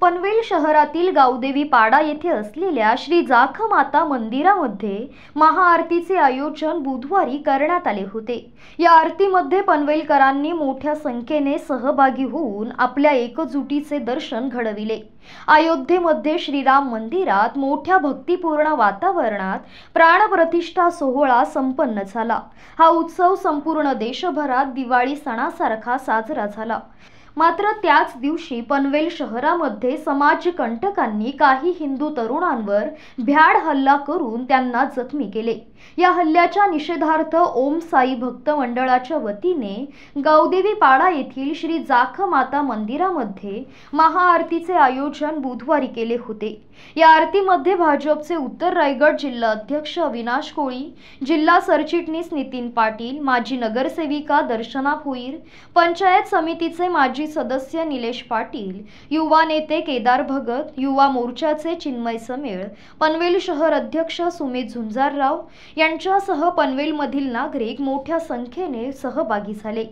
पनवेल शहरातील गावदेवी पाडा येथे असलेल्या श्री जाखमाता मंदिरामध्ये महाआरतीचे आयोजन बुधवारी करण्यात आले होते या आरतीमध्ये पनवेलकरांनी मोठ्या संख्येने सहभागी होऊन आपल्या एकजुटीचे दर्शन घडविले अयोध्येमध्ये श्रीराम मंदिरात मोठ्या भक्तिपूर्ण वातावरणात प्राणप्रतिष्ठा सोहळा संपन्न झाला हा उत्सव संपूर्ण देशभरात दिवाळी सणासारखा साजरा झाला मात्र त्याच दिवशी पनवेल शहरामध्ये समाजकंटकांनी काही हिंदू तरुणांवर भ्याड हल्ला करून त्यांना जखमी केले या हल्ल्याच्या निषेधार्थ ओम साई भक्त मंडळाच्या वतीने गावदेवी पाडा येथील श्री जाख माता मंदिरामध्ये महाआरतीचे आयोजन बुधवारी केले होते या आरतीमध्ये भाजपचे उत्तर रायगड जिल्हा अध्यक्ष अविनाश कोळी जिल्हा सरचिटणीस नितीन पाटील माजी नगरसेविका दर्शना भोईर पंचायत समितीचे माजी माजी सदस्य निलेश पाटील युवा नेते केदार भगत युवा मोर्चाचे चिन्मय समेळ पनवेल शहर अध्यक्ष सुमित झुंजारराव यांच्यासह पनवेलमधील नागरिक मोठ्या संख्येने सहभागी झाले